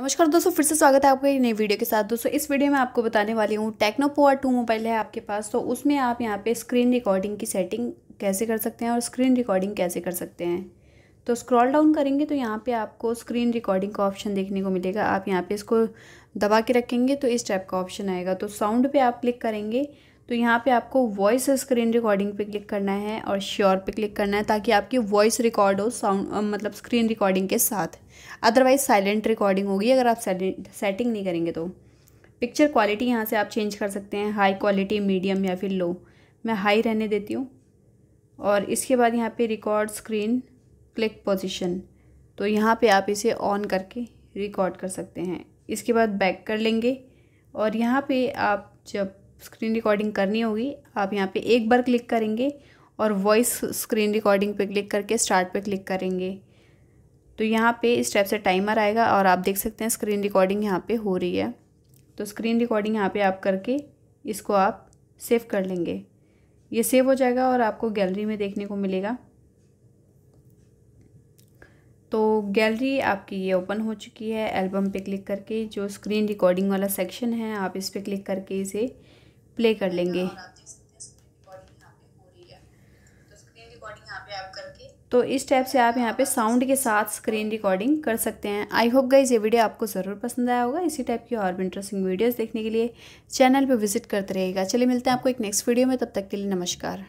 नमस्कार दोस्तों फिर से स्वागत है आपका एक नई वीडियो के साथ दोस्तों इस वीडियो में आपको बताने वाली हूँ टेक्नो टू मोबाइल है आपके पास तो उसमें आप यहाँ पे स्क्रीन रिकॉर्डिंग की सेटिंग कैसे कर सकते हैं और स्क्रीन रिकॉर्डिंग कैसे कर सकते हैं तो स्क्रॉल डाउन करेंगे तो यहाँ पे आपको स्क्रीन रिकॉर्डिंग का ऑप्शन देखने को मिलेगा आप यहाँ पे इसको दबा के रखेंगे तो इस टाइप का ऑप्शन आएगा तो साउंड पे आप क्लिक करेंगे तो यहाँ पे आपको वॉइस स्क्रीन रिकॉर्डिंग पे क्लिक करना है और श्योर पे क्लिक करना है ताकि आपकी वॉइस रिकॉर्ड हो साउंड मतलब स्क्रीन रिकॉर्डिंग के साथ अदरवाइज साइलेंट रिकॉर्डिंग होगी अगर आप सेटिंग नहीं करेंगे तो पिक्चर क्वालिटी यहाँ से आप चेंज कर सकते हैं हाई क्वालिटी मीडियम या फिर लो मैं हाई रहने देती हूँ और इसके बाद यहाँ पर रिकॉर्ड स्क्रीन क्लिक पोजिशन तो यहाँ पर आप इसे ऑन करके रिकॉर्ड कर सकते हैं इसके बाद बैक कर लेंगे और यहाँ पर आप जब स्क्रीन रिकॉर्डिंग करनी होगी आप यहाँ पे एक बार क्लिक करेंगे और वॉइस स्क्रीन रिकॉर्डिंग पे क्लिक करके स्टार्ट पे क्लिक करेंगे तो यहाँ पे इस टाइप से टाइमर आएगा और आप देख सकते हैं स्क्रीन रिकॉर्डिंग यहाँ पे हो रही है तो स्क्रीन रिकॉर्डिंग यहाँ पे आप करके इसको आप सेव कर लेंगे ये सेव हो जाएगा और आपको गैलरी में देखने को मिलेगा तो गैलरी आपकी ये ओपन हो चुकी है एल्बम पे क्लिक करके जो स्क्रीन रिकॉर्डिंग वाला सेक्शन है आप इस पर क्लिक करके इसे प्ले कर लेंगे तो, तो इस टाइप से आप यहाँ पे साउंड के साथ स्क्रीन रिकॉर्डिंग कर सकते हैं आई होप गाइज ये वीडियो आपको ज़रूर पसंद आया होगा इसी टाइप की और भी इंटरेस्टिंग वीडियोस देखने के लिए चैनल पे विजिट करते रहेगा चलिए मिलते हैं आपको एक नेक्स्ट वीडियो में तब तक के लिए नमस्कार